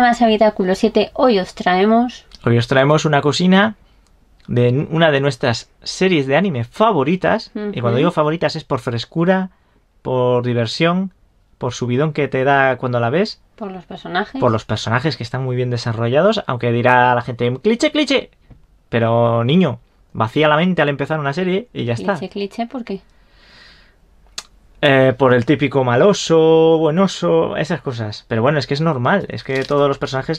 más Habitáculo 7. Hoy os traemos. Hoy os traemos una cocina de una de nuestras series de anime favoritas. Y cuando digo favoritas es por frescura, por diversión, por subidón que te da cuando la ves. Por los personajes. Por los personajes que están muy bien desarrollados. Aunque dirá la gente, cliché, cliché. Pero niño, vacía la mente al empezar una serie y ya está. Cliché, cliché, ¿por qué? Eh, por el típico maloso, buenoso, esas cosas. Pero bueno, es que es normal. Es que todos los personajes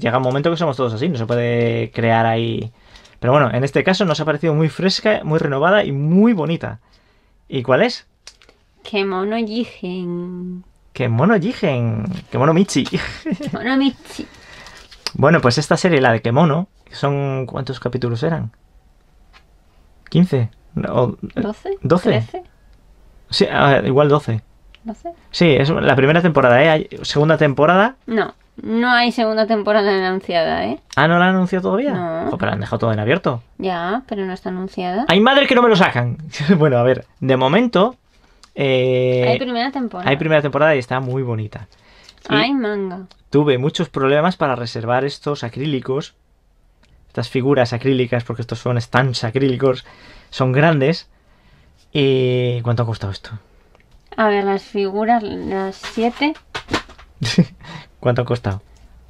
llega un momento que somos todos así. No se puede crear ahí. Pero bueno, en este caso nos ha parecido muy fresca, muy renovada y muy bonita. ¿Y cuál es? Que mono Jigen. Que mono Que mono Michi. mono Michi. Bueno, pues esta serie, la de Kemono, son ¿cuántos capítulos eran? ¿15? ¿12? ¿12? ¿13? Sí, igual 12. ¿12? Sí, es la primera temporada, ¿eh? ¿Segunda temporada? No, no hay segunda temporada anunciada, ¿eh? Ah, ¿no la han anunciado todavía? No. Pues, pero han dejado todo en abierto. Ya, pero no está anunciada. Hay madre que no me lo sacan. bueno, a ver, de momento... Eh, hay primera temporada. Hay primera temporada y está muy bonita. manga. Tuve muchos problemas para reservar estos acrílicos. Estas figuras acrílicas, porque estos son stands acrílicos. Son grandes. ¿Y ¿Cuánto ha costado esto? A ver, las figuras, las siete. ¿Cuánto ha costado?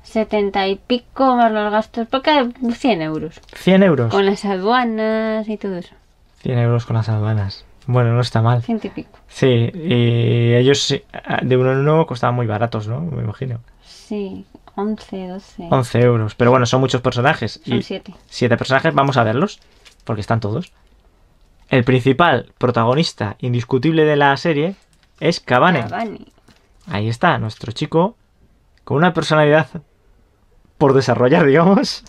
70 y pico más los gastos, porque 100 euros. 100 euros. Con las aduanas y todo eso. 100 euros con las aduanas. Bueno, no está mal. 100 y pico. Sí, ellos ah, de uno en uno costaban muy baratos, ¿no? Me imagino. Sí, 11, 12. 11 euros. Pero bueno, son muchos personajes. Son 7. 7 personajes, vamos a verlos, porque están todos. El principal protagonista indiscutible de la serie es Cavani. Ahí está, nuestro chico con una personalidad por desarrollar, digamos.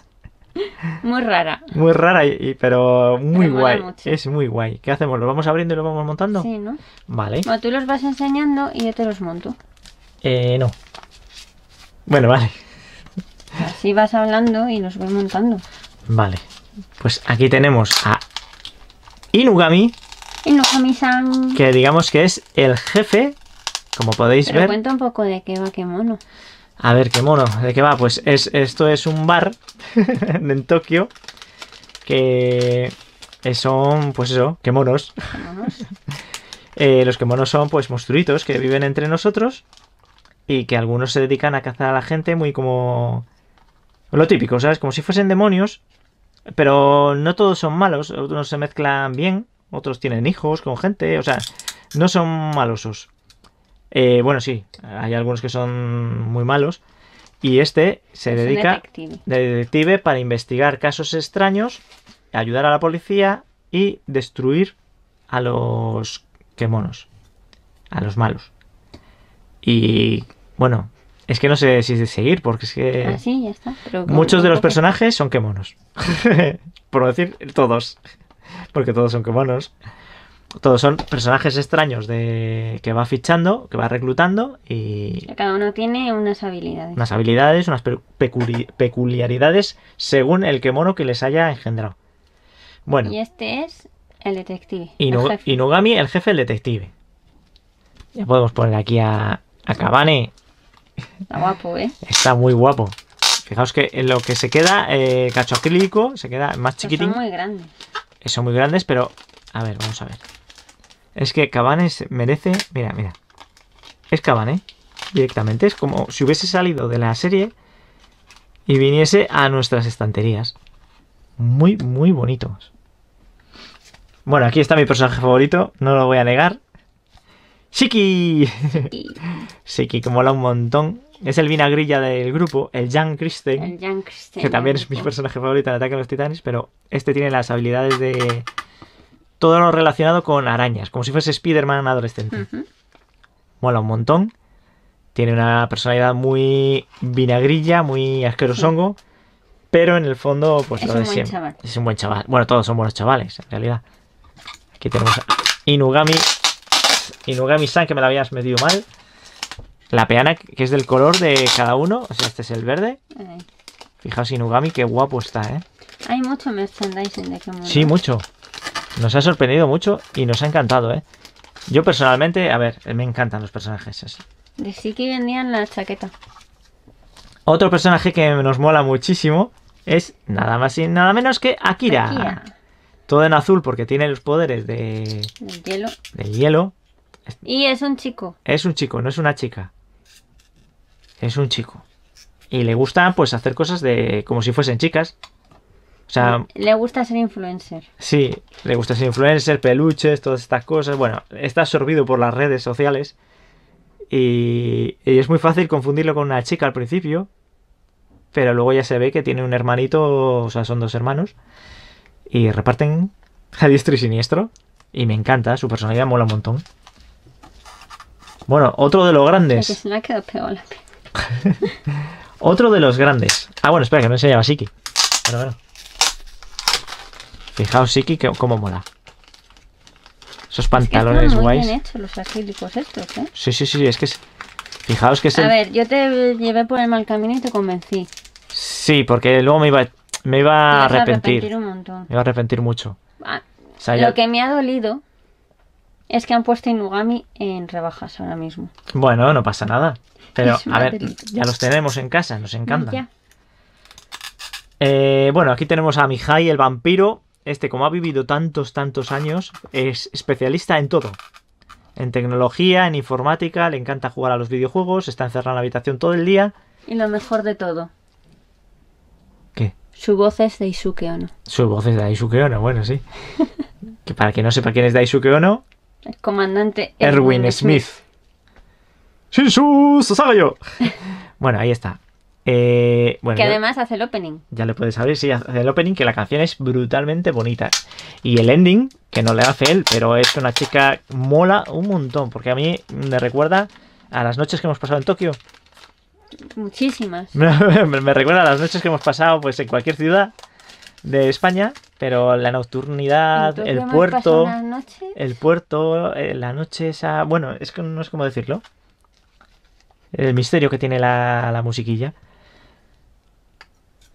Muy rara. Muy rara, pero muy guay. Es muy guay. ¿Qué hacemos? ¿Lo vamos abriendo y lo vamos montando? Sí, ¿no? Vale. tú los vas enseñando y yo te los monto. Eh, no. Bueno, vale. Así vas hablando y los voy montando. Vale. Pues aquí tenemos a Inugami. Inugami-san. Que digamos que es el jefe, como podéis ver. ver. cuenta un poco de qué va mono. A ver, qué mono, ¿de qué va? Pues es, esto es un bar en Tokio que son, pues eso, qué monos eh, Los los monos son, pues, monstruitos que viven entre nosotros y que algunos se dedican a cazar a la gente muy como... Lo típico, ¿sabes? Como si fuesen demonios, pero no todos son malos, otros se mezclan bien, otros tienen hijos con gente, o sea, no son malosos. Eh, bueno, sí, hay algunos que son muy malos. Y este se dedica de detective para investigar casos extraños, ayudar a la policía y destruir a los quemonos, a los malos. Y bueno, es que no sé si seguir, porque es que. Ah, sí, ya está. muchos de los personajes son kemonos. Por decir todos. Porque todos son kemonos. Todos son personajes extraños de que va fichando, que va reclutando y. Cada uno tiene unas habilidades. Unas habilidades, unas peculiaridades según el kemono que les haya engendrado. Bueno. Y este es el detective. Y El el jefe, del detective. Ya podemos poner aquí a, a Kabane Está guapo, ¿eh? Está muy guapo. Fijaos que lo que se queda eh, cacho acrílico, se queda más chiquitín. Son muy grandes. Eh, son muy grandes, pero... A ver, vamos a ver. Es que Cabanes merece... Mira, mira. Es Cabanes, Directamente. Es como si hubiese salido de la serie y viniese a nuestras estanterías. Muy, muy bonitos. Bueno, aquí está mi personaje favorito, no lo voy a negar. Shiki. Shiki, que mola un montón. Es el vinagrilla del grupo, el Jan Christen. Que también es mi personaje favorito en Ataque a los Titanes, pero este tiene las habilidades de todo lo relacionado con arañas, como si fuese Spider-Man adolescente. Mola un montón. Tiene una personalidad muy vinagrilla, muy asquerosongo, pero en el fondo, pues es lo siempre. Es un buen chaval. Bueno, todos son buenos chavales, en realidad. Aquí tenemos a Inugami, Inugami-san, que me la habías medido mal. La peana, que es del color de cada uno. O sea, este es el verde. Fijaos, Inugami, qué guapo está, ¿eh? Hay mucho merchandising de Kemuroa. Sí, mucho. Nos ha sorprendido mucho y nos ha encantado, ¿eh? Yo personalmente, a ver, me encantan los personajes así. De sí que vendían la chaqueta. Otro personaje que nos mola muchísimo es nada más y nada menos que Akira. Akira. Todo en azul porque tiene los poderes de... Del hielo. Del hielo. Y es un chico. Es un chico, no es una chica. Es un chico. Y le gusta pues hacer cosas de como si fuesen chicas. O sea, le gusta ser influencer. Sí, le gusta ser influencer, peluches, todas estas cosas. Bueno, está absorbido por las redes sociales. Y, y, es muy fácil confundirlo con una chica al principio. Pero luego ya se ve que tiene un hermanito, o sea, son dos hermanos. Y reparten a diestro y siniestro. Y me encanta, su personalidad mola un montón. Bueno, otro de los grandes. se Otro de los grandes. Ah, bueno, espera, que no enseñaba Siki. Bueno, bueno. Fijaos, Siki, que, cómo mola. Esos pantalones es que guays. bien hechos los acrílicos estos, ¿eh? Sí, sí, sí, es que. Fijaos que es. A ver, yo te llevé por el mal camino y te convencí. Sí, porque luego me iba, me iba a arrepentir. A arrepentir un montón. Me iba a arrepentir mucho. Ah, lo que me ha dolido es que han puesto Inugami en rebajas ahora mismo. Bueno, no pasa nada. Pero, a ver, ya los tenemos en casa, nos encanta. Eh, bueno, aquí tenemos a Mihai, el vampiro. Este, como ha vivido tantos, tantos años, es especialista en todo. En tecnología, en informática, le encanta jugar a los videojuegos, está encerrado en la habitación todo el día. Y lo mejor de todo. ¿Qué? Su voz es de Isuke Ono. Su voz es de Isuke Ono, bueno, sí. que para que no sepa quién es de Isuke Ono, el comandante Erwin, Smith. Smith. yo. bueno, ahí está. Eh, que además hace el opening. Ya le puedes abrir, sí, hace el opening, que la canción es brutalmente bonita. Y el ending, que no le hace él, pero es una chica mola un montón, porque a mí me recuerda a las noches que hemos pasado en Tokio. Muchísimas. me, recuerda a las noches que hemos pasado pues en cualquier ciudad de España pero la nocturnidad, el puerto, el puerto, eh, la noche esa, bueno, es que no es como decirlo. El misterio que tiene la, musiquilla.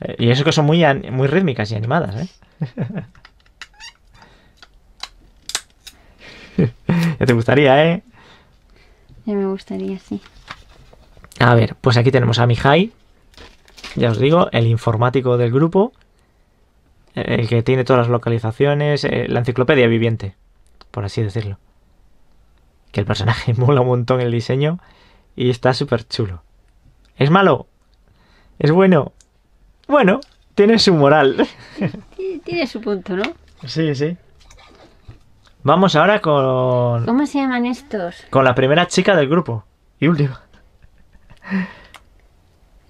Eh, y eso que son muy, muy rítmicas y animadas, ¿eh? ya te gustaría, ¿eh? Ya me gustaría, sí. A ver, pues aquí tenemos a Mihai, ya os digo, el informático del grupo. Eh, el que tiene todas las localizaciones, eh, la enciclopedia viviente, por así decirlo. Que el personaje mola un montón el diseño y está súper chulo. ¿Es malo? ¿Es bueno? Bueno, tiene su moral. Tiene su punto, ¿no? Sí, sí. Vamos ahora con... ¿Cómo se llaman estos? Con la primera chica del grupo. Y última.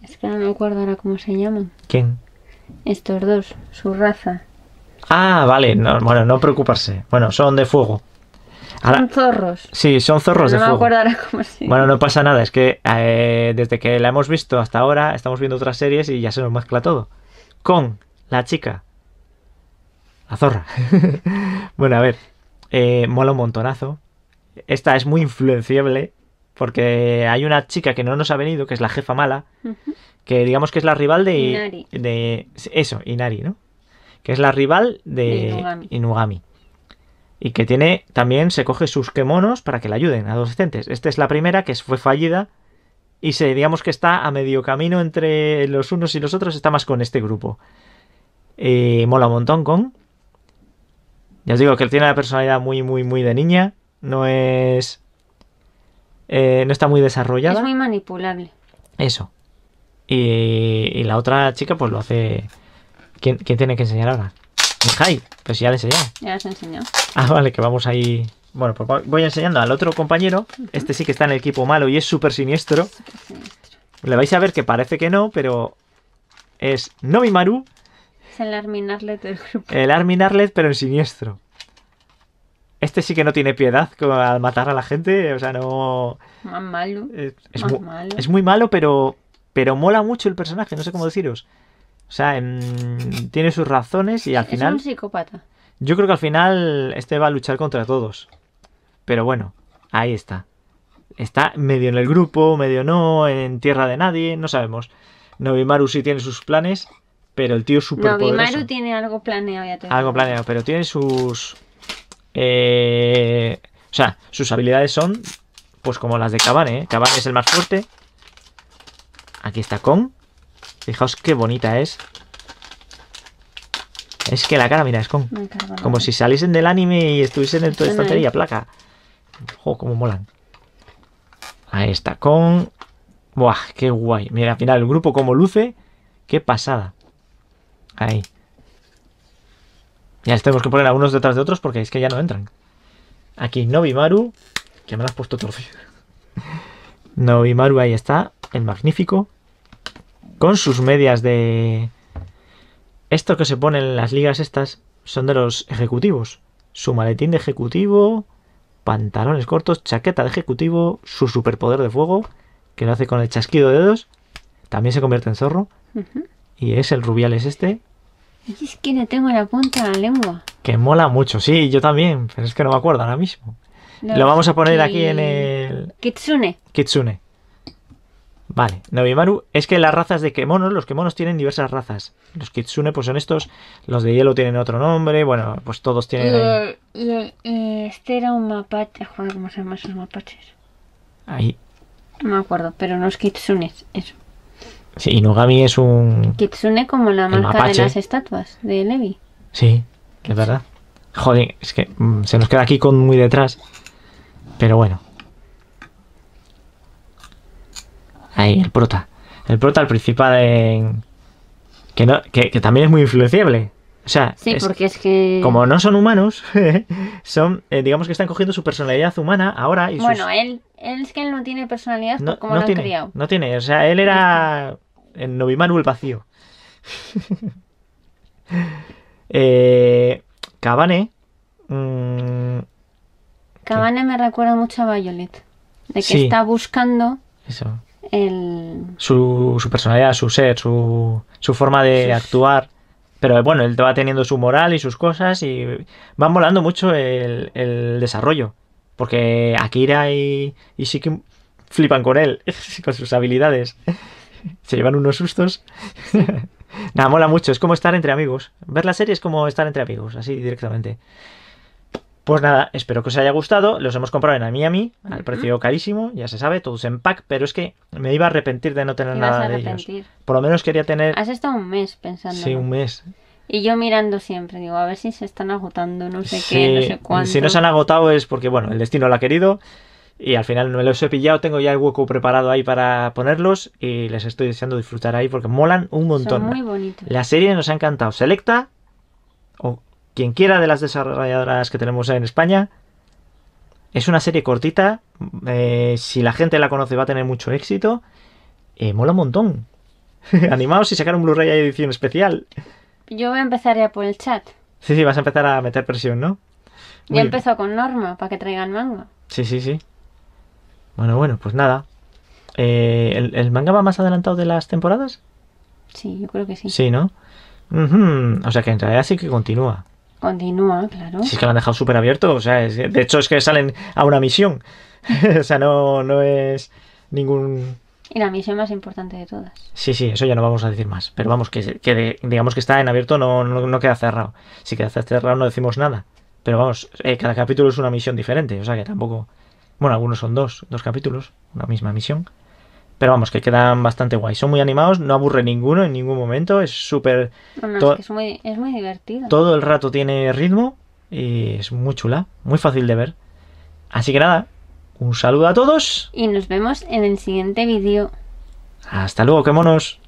Es que no me acuerdo ahora cómo se llaman. ¿Quién? Estos dos, su raza. Ah, vale, bueno, no preocuparse. Bueno, son de fuego. son zorros. Sí, son zorros no de me fuego. cómo Bueno, no pasa nada, es que eh, desde que la hemos visto hasta ahora, estamos viendo otras series y ya se nos mezcla todo. Con la chica. La zorra. bueno, a ver. Eh, mola un montonazo. Esta es muy influenciable. Porque hay una chica que no nos ha venido, que es la jefa mala, que digamos que es la rival de... Inari. de eso, Inari, ¿no? Que es la rival de, Inugami. Y que tiene, también se coge sus kemonos para que le ayuden, a adolescentes. Esta es la primera que fue fallida y se, digamos que está a medio camino entre los unos y los otros, está más con este grupo. Y eh, mola un montón con... Ya os digo que él tiene una personalidad muy, muy, muy de niña. No es eh, no está muy desarrollada. Es muy manipulable. Eso. Y, la otra chica pues lo hace... ¿Quién, tiene que enseñar ahora? Mihai, pues ya le he Ya les he Ah, vale, que vamos ahí... Bueno, pues voy enseñando al otro compañero. Este sí que está en el equipo malo y es súper siniestro. Le vais a ver que parece que no, pero es Nomi Maru. Es el Armin Arlet del grupo. El Armin pero en siniestro este sí que no tiene piedad al matar a la gente. O sea, no. Más eh, malo. Es, muy malo, pero, pero mola mucho el personaje, no sé cómo deciros. O sea, tiene sus razones y al final. Es un psicópata. Yo creo que al final este va a luchar contra todos. Pero bueno, ahí está. Está medio en el grupo, medio no, en tierra de nadie, no sabemos. Nobimaru sí tiene sus planes, pero el tío es súper Nobimaru tiene algo planeado ya Algo planeado, pero tiene sus eh, o sea, sus habilidades son pues como las de Cabane. ¿eh? es el más fuerte. Aquí está Kong. Fijaos qué bonita es. Es que la cara, mira, es Kong. Como si saliesen del anime y estuviesen en esta estantería, placa. Joder, cómo molan! Ahí está Kong. ¡Buah, qué guay! Mira, al final el grupo como luce. ¡Qué pasada! Ahí. Ya les tenemos que poner a unos detrás de otros porque es que ya no entran. Aquí Nobimaru. que me lo has puesto torcido. Nobimaru, ahí está, el magnífico. Con sus medias de... Esto que se ponen en las ligas estas son de los ejecutivos. Su maletín de ejecutivo, pantalones cortos, chaqueta de ejecutivo, su superpoder de fuego, que lo hace con el chasquido de dedos. También se convierte en zorro. Y es el rubial es este, es que no tengo la punta la lengua. Que mola mucho, sí, yo también, pero es que no me acuerdo ahora mismo. Lo vamos a poner aquí en el... Kitsune. Kitsune. Vale, Nobimaru, es que las razas de kemonos, los kemonos tienen diversas razas. Los kitsune pues son estos, los de hielo tienen otro nombre, bueno, pues todos tienen... Eh, este era un mapache, ¿cómo se llaman esos mapaches? Ahí. No me acuerdo, pero es kitsunes, eso. Sí, Inugami es un... Kitsune como la marca de las estatuas de Levi. Sí, es verdad. Joder, es que mm, se nos queda aquí con muy detrás. Pero bueno. Ahí, el prota. El prota, el principal en... Que, no, que, que también es muy influenciable. O sea, porque es que... Como no son humanos, son, eh, digamos que están cogiendo su personalidad humana ahora y Bueno, él, él es que él no tiene personalidad no, como lo tiene, No tiene, o sea, él era el novimanu el vacío. eh, Cabane... Mm, Cabane me recuerda mucho a Violet. De que está buscando... El... Su, su personalidad, su ser, su, su forma de actuar pero bueno, él va teniendo su moral y sus cosas y va molando mucho el, desarrollo. Porque Akira y, y que flipan con él, con sus habilidades. Se llevan unos sustos. Nada, mola mucho. Es como estar entre amigos. Ver la serie es como estar entre amigos, así directamente. Pues nada, espero que os haya gustado. Los hemos comprado en Miami, al precio carísimo, ya se sabe, todos en pack, pero es que me iba a arrepentir de no tener nada de ellos. Por lo menos quería tener. Has estado un mes pensando. Sí, un mes. Y yo mirando siempre, digo, a ver si se están agotando, no sé qué, no sé cuánto. Si no se han agotado es porque, bueno, el destino lo ha querido y al final no me los he pillado, tengo ya el hueco preparado ahí para ponerlos y les estoy deseando disfrutar ahí porque molan un montón. Son muy bonitos. La serie nos ha encantado. Selecta o quien quiera de las desarrolladoras que tenemos en España. Es una serie cortita. Eh, si la gente la conoce va a tener mucho éxito. Eh, mola un montón. Animaos y sacar un Blu-ray edición especial. Yo voy a empezar ya por el chat. Sí, sí, vas a empezar a meter presión, ¿no? Yo ya empezó con Norma, para que traigan manga. Sí, sí, sí. Bueno, bueno, pues nada. Eh, ¿el, manga va más adelantado de las temporadas? Sí, yo creo que sí. Sí, ¿no? O sea que en realidad sí que continúa. Continúa, claro. Si es que lo han dejado súper abierto, o sea, de hecho es que salen a una misión. o sea, no, no es ningún... Y la misión más importante de todas. Sí, sí, eso ya no vamos a decir más. Pero vamos, que, digamos que está en abierto, no, no, queda cerrado. Si queda cerrado no decimos nada. Pero vamos, eh, cada capítulo es una misión diferente, o sea que tampoco... Bueno, algunos son dos, dos capítulos, una misma misión. Pero vamos, que quedan bastante guay. Son muy animados, no aburre ninguno en ningún momento. Es súper. es, muy, divertido. Todo el rato tiene ritmo y es muy chula, muy fácil de ver. Así que nada, un saludo a todos. Y nos vemos en el siguiente vídeo. Hasta luego, qué monos.